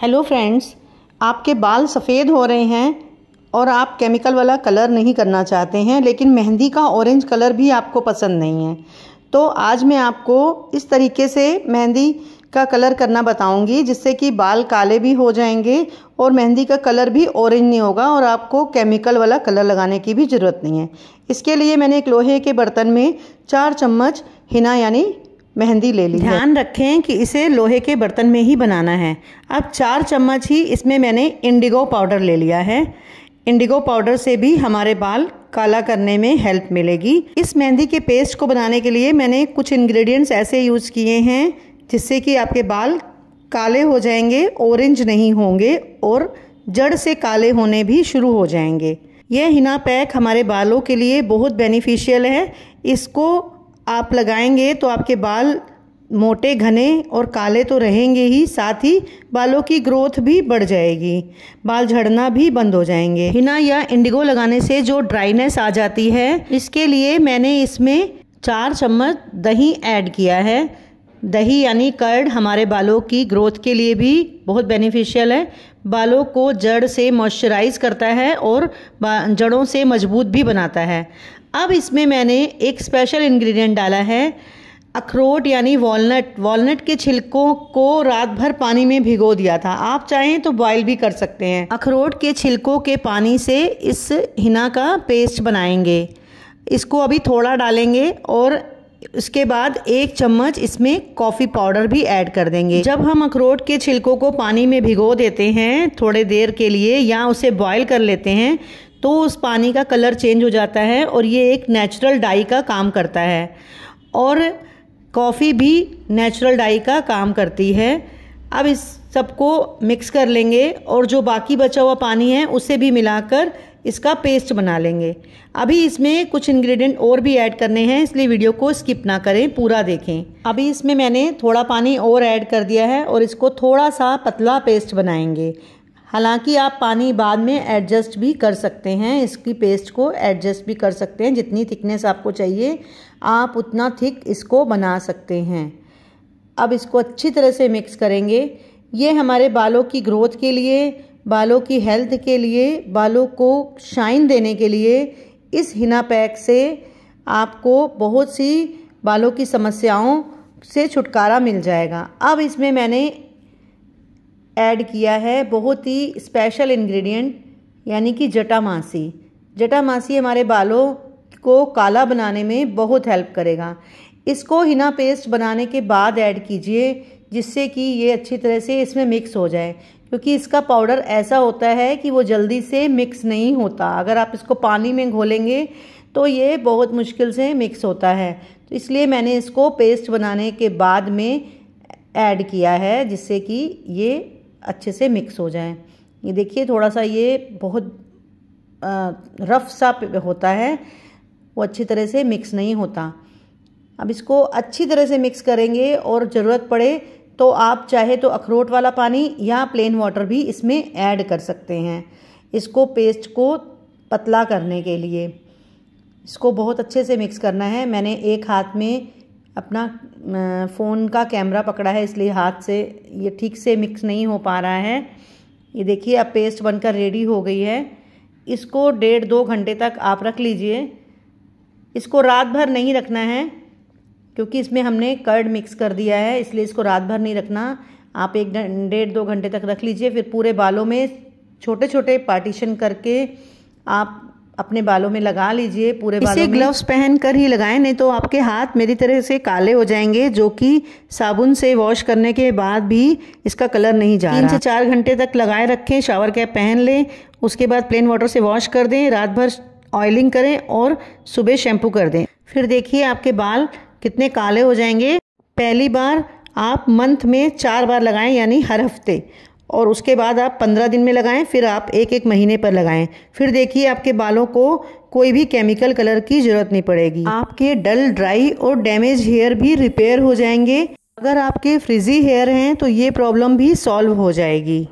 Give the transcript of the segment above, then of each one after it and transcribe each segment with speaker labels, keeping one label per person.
Speaker 1: hello friends आपके बाल सफ़ेद हो रहे हैं और आप केमिकल वाला कलर नहीं करना चाहते हैं लेकिन मेहंदी का ऑरेंज कलर भी आपको पसंद नहीं है तो आज मैं आपको इस तरीके से मेहंदी का कलर करना बताऊंगी जिससे कि बाल काले भी हो जाएंगे और मेहंदी का कलर भी ऑरेंज नहीं होगा और आपको केमिकल वाला कलर लगाने की भी ज़रूरत नहीं है इसके लिए मैंने एक लोहे के बर्तन में चार चम्मच हिना यानी मेहंदी ले ली ध्यान रखें कि इसे लोहे के बर्तन में ही बनाना है अब चार चम्मच ही इसमें मैंने इंडिगो पाउडर ले लिया है इंडिगो पाउडर से भी हमारे बाल काला करने में हेल्प मिलेगी इस मेहंदी के पेस्ट को बनाने के लिए मैंने कुछ इंग्रेडिएंट्स ऐसे यूज़ किए हैं जिससे कि आपके बाल काले हो जाएंगे ऑरेंज नहीं होंगे और जड़ से काले होने भी शुरू हो जाएंगे यह हिना पैक हमारे बालों के लिए बहुत बेनिफिशियल है इसको आप लगाएंगे तो आपके बाल मोटे घने और काले तो रहेंगे ही साथ ही बालों की ग्रोथ भी बढ़ जाएगी बाल झड़ना भी बंद हो जाएंगे हिना या इंडिगो लगाने से जो ड्राइनेस आ जाती है इसके लिए मैंने इसमें चार चम्मच दही ऐड किया है दही यानी कर्ड हमारे बालों की ग्रोथ के लिए भी बहुत बेनिफिशियल है बालों को जड़ से मॉइस्चराइज करता है और जड़ों से मजबूत भी बनाता है अब इसमें मैंने एक स्पेशल इंग्रेडिएंट डाला है अखरोट यानी वॉलनट वॉलनट के छिलकों को रात भर पानी में भिगो दिया था आप चाहें तो बॉईल भी कर सकते हैं अखरोट के छिलकों के पानी से इस हिना का पेस्ट बनाएंगे इसको अभी थोड़ा डालेंगे और उसके बाद एक चम्मच इसमें कॉफ़ी पाउडर भी ऐड कर देंगे जब हम अखरोट के छिलकों को पानी में भिगो देते हैं थोड़े देर के लिए या उसे बॉईल कर लेते हैं तो उस पानी का कलर चेंज हो जाता है और ये एक नेचुरल डाई का काम करता है और कॉफ़ी भी नेचुरल डाई का काम करती है अब इस सबको मिक्स कर लेंगे और जो बाकी बचा हुआ पानी है उसे भी मिलाकर इसका पेस्ट बना लेंगे अभी इसमें कुछ इंग्रेडिएंट और भी ऐड करने हैं इसलिए वीडियो को स्किप ना करें पूरा देखें अभी इसमें मैंने थोड़ा पानी और ऐड कर दिया है और इसको थोड़ा सा पतला पेस्ट बनाएंगे हालांकि आप पानी बाद में एडजस्ट भी कर सकते हैं इसकी पेस्ट को एडजस्ट भी कर सकते हैं जितनी थिकनेस आपको चाहिए आप उतना थिक इसको बना सकते हैं अब इसको अच्छी तरह से मिक्स करेंगे ये हमारे बालों की ग्रोथ के लिए बालों की हेल्थ के लिए बालों को शाइन देने के लिए इस हिना पैक से आपको बहुत सी बालों की समस्याओं से छुटकारा मिल जाएगा अब इसमें मैंने ऐड किया है बहुत ही स्पेशल इंग्रेडिएंट यानी कि जटामासी जटामासी हमारे बालों को काला बनाने में बहुत हेल्प करेगा इसको हिना पेस्ट बनाने के बाद ऐड कीजिए जिससे कि ये अच्छी तरह से इसमें मिक्स हो जाए क्योंकि इसका पाउडर ऐसा होता है कि वो जल्दी से मिक्स नहीं होता अगर आप इसको पानी में घोलेंगे तो ये बहुत मुश्किल से मिक्स होता है तो इसलिए मैंने इसको पेस्ट बनाने के बाद में ऐड किया है जिससे कि ये अच्छे से मिक्स हो जाए ये देखिए थोड़ा सा ये बहुत रफ़ सा होता है वो अच्छी तरह से मिक्स नहीं होता अब इसको अच्छी तरह से मिक्स करेंगे और ज़रूरत पड़े तो आप चाहे तो अखरोट वाला पानी या प्लेन वाटर भी इसमें ऐड कर सकते हैं इसको पेस्ट को पतला करने के लिए इसको बहुत अच्छे से मिक्स करना है मैंने एक हाथ में अपना फ़ोन का कैमरा पकड़ा है इसलिए हाथ से ये ठीक से मिक्स नहीं हो पा रहा है ये देखिए अब पेस्ट बनकर रेडी हो गई है इसको डेढ़ दो घंटे तक आप रख लीजिए इसको रात भर नहीं रखना है क्योंकि इसमें हमने कर्ड मिक्स कर दिया है इसलिए इसको रात भर नहीं रखना आप एक डेढ़ दो घंटे तक रख लीजिए फिर पूरे बालों में छोटे छोटे पार्टीशन करके आप अपने बालों में लगा लीजिए पूरे बालों इसे ग्लव्स पहन कर ही लगाएं नहीं तो आपके हाथ मेरी तरह से काले हो जाएंगे जो कि साबुन से वॉश करने के बाद भी इसका कलर नहीं जा तीन से चार घंटे तक लगाए रखें शावर कैप पहन लें उसके बाद प्लेन वाटर से वॉश कर दें रात भर ऑयलिंग करें और सुबह शैम्पू कर दें फिर देखिए आपके बाल कितने काले हो जाएंगे पहली बार आप मंथ में चार बार लगाएं यानी हर हफ्ते और उसके बाद आप पंद्रह दिन में लगाएं फिर आप एक एक महीने पर लगाएं फिर देखिए आपके बालों को कोई भी केमिकल कलर की ज़रूरत नहीं पड़ेगी आपके डल ड्राई और डैमेज हेयर भी रिपेयर हो जाएंगे अगर आपके फ्रिजी हेयर हैं तो ये प्रॉब्लम भी सॉल्व हो जाएगी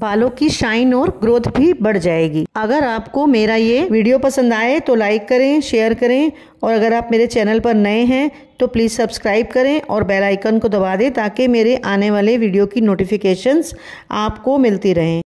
Speaker 1: बालों की शाइन और ग्रोथ भी बढ़ जाएगी अगर आपको मेरा ये वीडियो पसंद आए तो लाइक करें शेयर करें और अगर आप मेरे चैनल पर नए हैं तो प्लीज़ सब्सक्राइब करें और बेल आइकन को दबा दें ताकि मेरे आने वाले वीडियो की नोटिफिकेशंस आपको मिलती रहें